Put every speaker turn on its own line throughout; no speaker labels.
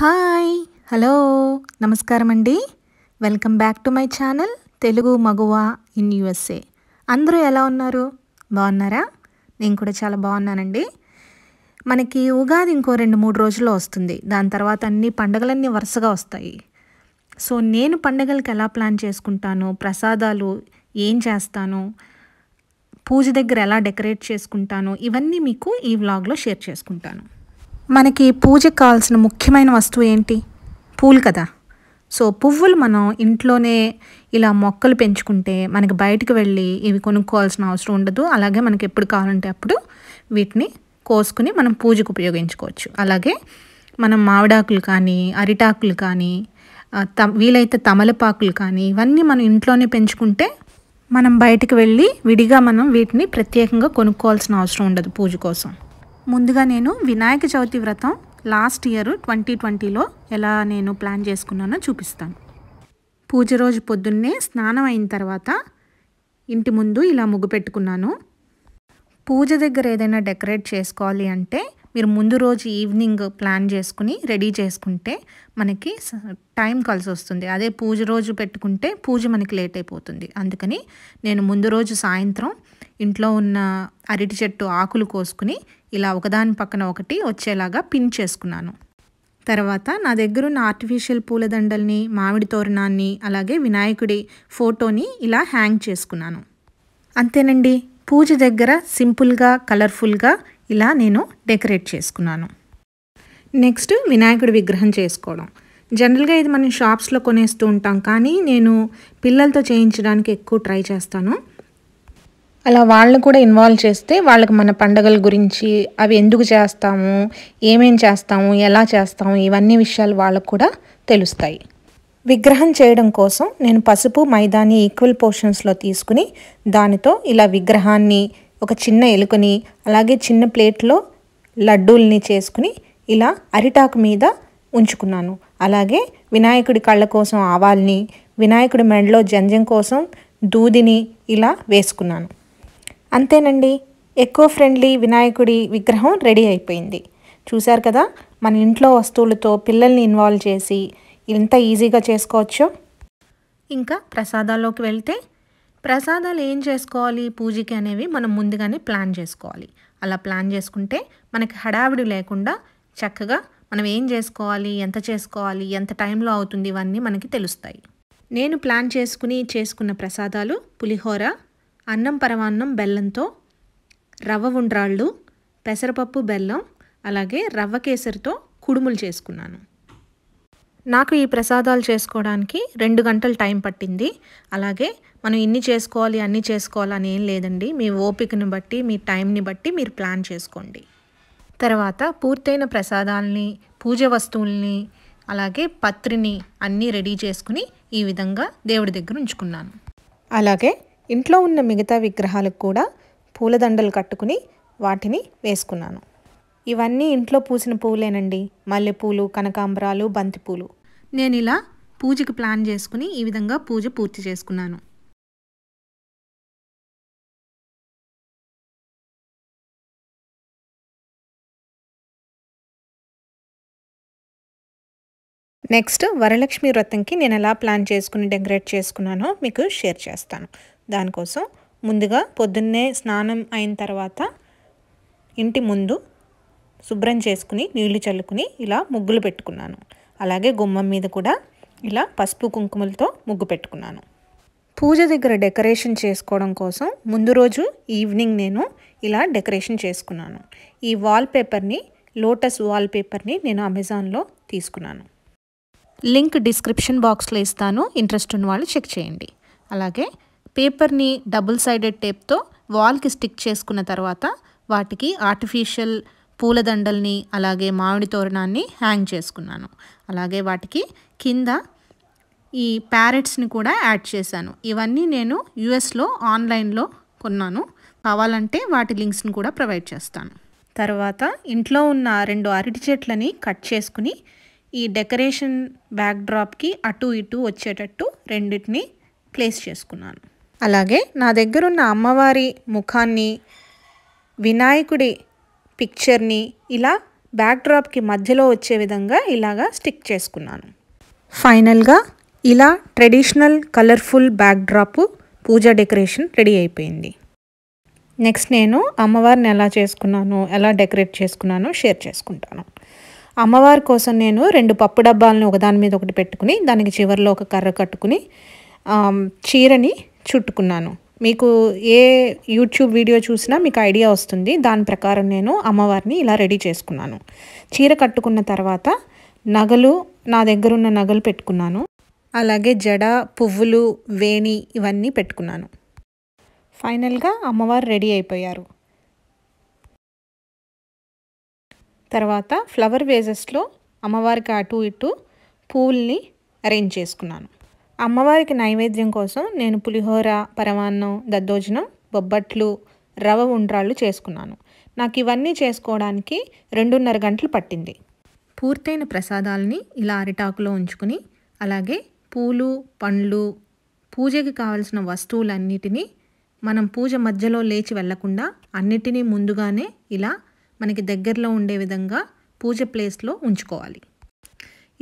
hi hello నమస్కారం అండి welcome back to my channel Telugu మగువా ఇన్ యుఎస్ఏ అందరూ ఎలా ఉన్నారు బాగున్నారా నేను కూడా చాలా బాగున్నానండి మనకి ఉగాది ఇంకో రెండు మూడు రోజుల్లో వస్తుంది దాని తర్వాత అన్ని పండగలన్నీ వరుసగా వస్తాయి సో నేను పండగలకి ఎలా ప్లాన్ చేసుకుంటాను ప్రసాదాలు ఏం చేస్తాను పూజ దగ్గర ఎలా డెకరేట్ చేసుకుంటాను ఇవన్నీ మీకు ఈ వ్లాగ్లో షేర్ చేసుకుంటాను మనకి పూజకు కావాల్సిన ముఖ్యమైన వస్తువు ఏంటి పూలు కదా సో పువ్వులు మనం ఇంట్లోనే ఇలా మొక్కలు పెంచుకుంటే మనకి బయటకు వెళ్ళి ఇవి కొనుక్కోవాల్సిన అవసరం ఉండదు అలాగే మనకి ఎప్పుడు కావాలంటే అప్పుడు వీటిని కోసుకుని మనం పూజకు ఉపయోగించుకోవచ్చు అలాగే మనం మామిడాకులు కానీ అరిటాకులు కానీ త వీలైతే తమలపాకులు కానీ ఇవన్నీ మనం ఇంట్లోనే పెంచుకుంటే మనం బయటకు వెళ్ళి విడిగా మనం వీటిని ప్రత్యేకంగా కొనుక్కోవాల్సిన అవసరం ఉండదు పూజ కోసం ముందుగా నేను వినాయక చవితి వ్రతం లాస్ట్ ఇయర్ ట్వంటీ ట్వంటీలో ఎలా నేను ప్లాన్ చేసుకున్నానో చూపిస్తాను పూజ రోజు పొద్దున్నే స్నానం అయిన తర్వాత ఇంటి ముందు ఇలా ముగ్గు పెట్టుకున్నాను పూజ దగ్గర ఏదైనా డెకరేట్ చేసుకోవాలి అంటే మీరు ముందు రోజు ఈవినింగ్ ప్లాన్ చేసుకుని రెడీ చేసుకుంటే మనకి టైం కలిసి వస్తుంది అదే పూజ రోజు పెట్టుకుంటే పూజ మనకి లేట్ అయిపోతుంది అందుకని నేను ముందు రోజు సాయంత్రం ఇంట్లో ఉన్న అరటి చెట్టు ఆకులు కోసుకుని ఇలా ఒకదాని పక్కన ఒకటి వచ్చేలాగా పిన్ చేసుకున్నాను తర్వాత నా దగ్గర ఉన్న ఆర్టిఫిషియల్ పూలదండల్ని మామిడి తోరణాన్ని అలాగే వినాయకుడి ఫోటోని ఇలా హ్యాంగ్ చేసుకున్నాను అంతేనండి పూజ దగ్గర సింపుల్గా కలర్ఫుల్గా ఇలా నేను డెకరేట్ చేసుకున్నాను నెక్స్ట్ వినాయకుడి విగ్రహం చేసుకోవడం జనరల్గా ఇది మనం షాప్స్లో కొనేస్తూ ఉంటాం కానీ నేను పిల్లలతో చేయించడానికి ఎక్కువ ట్రై చేస్తాను అలా వాళ్ళని కూడా ఇన్వాల్వ్ చేస్తే వాళ్ళకి మన పండగల గురించి అవి ఎందుకు చేస్తాము ఏమేం చేస్తాము ఎలా చేస్తాము ఇవన్నీ విషయాలు వాళ్ళకు కూడా తెలుస్తాయి విగ్రహం చేయడం కోసం నేను పసుపు మైదాని ఈక్వల్ పోర్షన్స్లో తీసుకుని దానితో ఇలా విగ్రహాన్ని ఒక చిన్న ఎలుకని అలాగే చిన్న ప్లేట్లో లడ్డూల్ని చేసుకుని ఇలా అరిటాకు మీద ఉంచుకున్నాను అలాగే వినాయకుడి కళ్ళ కోసం ఆవాల్ని వినాయకుడి మెడలో జంజం కోసం దూదిని ఇలా వేసుకున్నాను అంతేనండి ఎకో ఫ్రెండ్లీ వినాయకుడి విగ్రహం రెడీ అయిపోయింది చూశారు కదా మన ఇంట్లో వస్తువులతో పిల్లల్ని ఇన్వాల్వ్ చేసి ఇంత ఈజీగా చేసుకోవచ్చు ఇంకా ప్రసాదాల్లోకి వెళ్తే ప్రసాదాలు ఏం చేసుకోవాలి పూజకి అనేవి మనం ముందుగానే ప్లాన్ చేసుకోవాలి అలా ప్లాన్ చేసుకుంటే మనకి హడావిడి లేకుండా చక్కగా మనం ఏం చేసుకోవాలి ఎంత చేసుకోవాలి ఎంత టైంలో అవుతుంది ఇవన్నీ మనకి తెలుస్తాయి నేను ప్లాన్ చేసుకుని చేసుకున్న ప్రసాదాలు పులిహోర అన్నం పరమాన్నం బెల్లంతో రవ్వ ఉండ్రాళ్ళు పెసరపప్పు బెల్లం అలాగే రవ్వ కేసరితో కుడుములు చేసుకున్నాను నాకు ఈ ప్రసాదాలు చేసుకోవడానికి రెండు గంటలు టైం పట్టింది అలాగే మనం ఇన్ని చేసుకోవాలి అన్నీ చేసుకోవాలని ఏం లేదండి మీ ఓపికను బట్టి మీ టైంని బట్టి మీరు ప్లాన్ చేసుకోండి తర్వాత పూర్తయిన ప్రసాదాలని పూజ వస్తువుల్ని అలాగే పత్రిని అన్నీ రెడీ చేసుకుని ఈ విధంగా దేవుడి దగ్గర ఉంచుకున్నాను అలాగే ఇంట్లో ఉన్న మిగతా విగ్రహాలకు కూడా పూలదండలు కట్టుకుని వాటిని వేసుకున్నాను ఇవన్నీ ఇంట్లో పూసిన పూలేనండి మల్లెపూలు కనకాంబరాలు బంతిపూలు నేను ఇలా పూజకి ప్లాన్ చేసుకుని ఈ విధంగా పూజ పూర్తి చేసుకున్నాను నెక్స్ట్ వరలక్ష్మి వ్రతంకి నేను ఎలా ప్లాన్ చేసుకుని డెకరేట్ చేసుకున్నానో మీకు షేర్ చేస్తాను దానికోసం ముందుగా పొద్దున్నే స్నానం అయిన తర్వాత ఇంటి ముందు శుభ్రం చేసుకుని నీళ్లు చల్లుకుని ఇలా ముగ్గులు పెట్టుకున్నాను అలాగే గుమ్మం మీద కూడా ఇలా పసుపు కుంకుమలతో ముగ్గు పెట్టుకున్నాను పూజ దగ్గర డెకరేషన్ చేసుకోవడం కోసం ముందు రోజు ఈవినింగ్ నేను ఇలా డెకరేషన్ చేసుకున్నాను ఈ వాల్పేపర్ని లోటస్ వాల్పేపర్ని నేను అమెజాన్లో తీసుకున్నాను లింక్ డిస్క్రిప్షన్ బాక్స్లో ఇస్తాను ఇంట్రెస్ట్ ఉన్న వాళ్ళు చెక్ చేయండి అలాగే పేపర్ని డబుల్ సైడెడ్ టేప్తో వాల్కి స్టిక్ చేసుకున్న తర్వాత వాటికి ఆర్టిఫిషియల్ పూలదండల్ని అలాగే మామిడి తోరణాన్ని హ్యాంగ్ చేసుకున్నాను అలాగే వాటికి కింద ఈ ప్యారెట్స్ని కూడా యాడ్ చేశాను ఇవన్నీ నేను యుఎస్లో ఆన్లైన్లో కొన్నాను కావాలంటే వాటి లింక్స్ని కూడా ప్రొవైడ్ చేస్తాను తర్వాత ఇంట్లో ఉన్న రెండు అరటి చెట్లని కట్ చేసుకుని ఈ డెకరేషన్ బ్యాక్డ్రాప్కి అటు ఇటు వచ్చేటట్టు రెండింటిని ప్లేస్ చేసుకున్నాను అలాగే నా దగ్గరున్న అమ్మవారి ముఖాన్ని వినాయకుడి పిక్చర్ని ఇలా బ్యాక్డ్రాప్కి మధ్యలో వచ్చే విధంగా ఇలాగా స్టిక్ చేసుకున్నాను ఫైనల్గా ఇలా traditional colourful backdrop puja decoration ready అయిపోయింది నెక్స్ట్ నేను అమ్మవారిని ఎలా చేసుకున్నాను ఎలా డెకరేట్ చేసుకున్నాను షేర్ చేసుకుంటాను అమ్మవారి కోసం నేను రెండు పప్పు డబ్బాలను ఒకదాని మీద ఒకటి పెట్టుకుని దానికి చివరిలో ఒక కర్ర కట్టుకుని చీరని చుట్టుకున్నాను మీకు ఏ యూట్యూబ్ వీడియో చూసినా మీకు ఐడియా వస్తుంది దాని ప్రకారం నేను అమ్మవారిని ఇలా రెడీ చేసుకున్నాను చీర కట్టుకున్న తర్వాత నగలు నా దగ్గర ఉన్న నగలు పెట్టుకున్నాను అలాగే జడ పువ్వులు వేణి ఇవన్నీ పెట్టుకున్నాను ఫైనల్గా అమ్మవారు రెడీ అయిపోయారు తర్వాత ఫ్లవర్ వేజెస్లో అమ్మవారికి అటు ఇటు పూల్ని అరేంజ్ చేసుకున్నాను అమ్మవారికి నైవేద్యం కోసం నేను పులిహోర పరమాన్నం దద్దోజనం బొబ్బట్లు రవ ఉండ్రాళ్ళు చేసుకున్నాను నాకు ఇవన్నీ చేసుకోవడానికి రెండున్నర గంటలు పట్టింది పూర్తయిన ప్రసాదాలని ఇలా అరిటాకులో ఉంచుకుని అలాగే పూలు పండ్లు పూజకి కావలసిన వస్తువులన్నిటినీ మనం పూజ మధ్యలో లేచి వెళ్లకుండా అన్నిటినీ ముందుగానే ఇలా మనకి దగ్గరలో ఉండే విధంగా పూజ ప్లేస్లో ఉంచుకోవాలి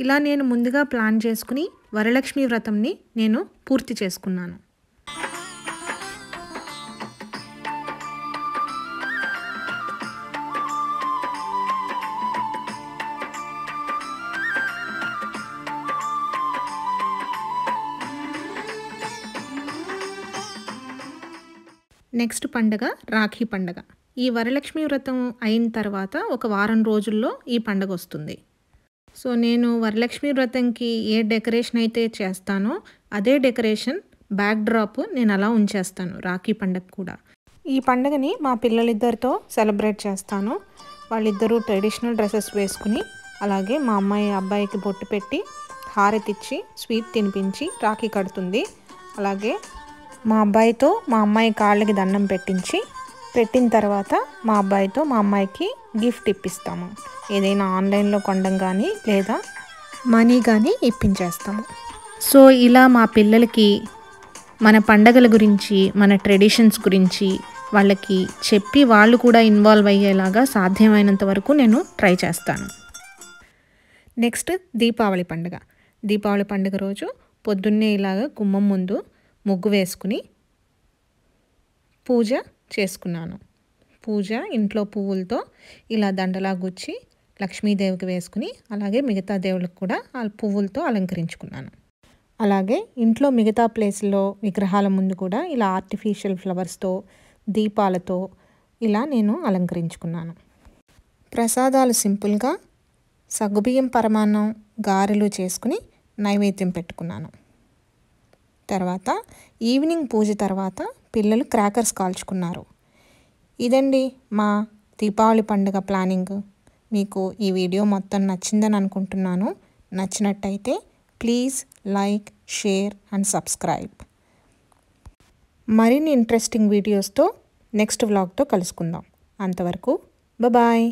ఇలా నేను ముందుగా ప్లాన్ చేసుకుని వరలక్ష్మి వ్రతంని నేను పూర్తి చేసుకున్నాను నెక్స్ట్ పండగ రాఖీ పండగ ఈ వరలక్ష్మి వ్రతం అయిన తర్వాత ఒక వారం రోజుల్లో ఈ పండగ వస్తుంది సో నేను వరలక్ష్మి వ్రతంకి ఏ డెకరేషన్ అయితే చేస్తానో అదే డెకరేషన్ బ్యాక్ డ్రాప్ నేను అలా ఉంచేస్తాను రాఖీ పండగ కూడా ఈ పండగని మా పిల్లలిద్దరితో సెలబ్రేట్ చేస్తాను వాళ్ళిద్దరూ ట్రెడిషనల్ డ్రెస్సెస్ వేసుకుని అలాగే మా అమ్మాయి అబ్బాయికి బొట్టు పెట్టి హారతిచ్చి స్వీట్ తినిపించి రాఖీ కడుతుంది అలాగే మా అబ్బాయితో మా అమ్మాయి కాళ్ళకి దండం పెట్టించి పెట్టిన తర్వాత మా అబ్బాయితో మా అమ్మాయికి గిఫ్ట్ ఇప్పిస్తాము ఏదైనా ఆన్లైన్లో కొనడం కానీ లేదా మనీ కానీ ఇప్పించేస్తాము సో ఇలా మా పిల్లలకి మన పండగల గురించి మన ట్రెడిషన్స్ గురించి వాళ్ళకి చెప్పి వాళ్ళు కూడా ఇన్వాల్వ్ అయ్యేలాగా సాధ్యమైనంత వరకు నేను ట్రై చేస్తాను నెక్స్ట్ దీపావళి పండుగ దీపావళి పండుగ రోజు పొద్దున్నే ఇలాగ గుమ్మం ముందు ముగ్గు వేసుకుని పూజ చేసుకున్నాను పూజ ఇంట్లో పువ్వులతో ఇలా దండలా గుచ్చి లక్ష్మీదేవికి వేసుకుని అలాగే మిగతా దేవులకు కూడా ఆ పువ్వులతో అలంకరించుకున్నాను అలాగే ఇంట్లో మిగతా ప్లేస్లో విగ్రహాల ముందు కూడా ఇలా ఆర్టిఫిషియల్ ఫ్లవర్స్తో దీపాలతో ఇలా నేను అలంకరించుకున్నాను ప్రసాదాలు సింపుల్గా సగ్గుబియ్యం పరమాన్నం గారెలు చేసుకుని నైవేద్యం పెట్టుకున్నాను తర్వాత ఈవినింగ్ పూజ తర్వాత పిల్లలు క్రాకర్స్ కాల్చుకున్నారు ఇదండి మా దీపావళి పండుగ ప్లానింగ్ మీకు ఈ వీడియో మొత్తం నచ్చిందని అనుకుంటున్నాను నచ్చినట్టయితే please like share and subscribe మరిన్ని ఇంట్రెస్టింగ్ వీడియోస్తో నెక్స్ట్ వ్లాగ్తో కలుసుకుందాం అంతవరకు బాయ్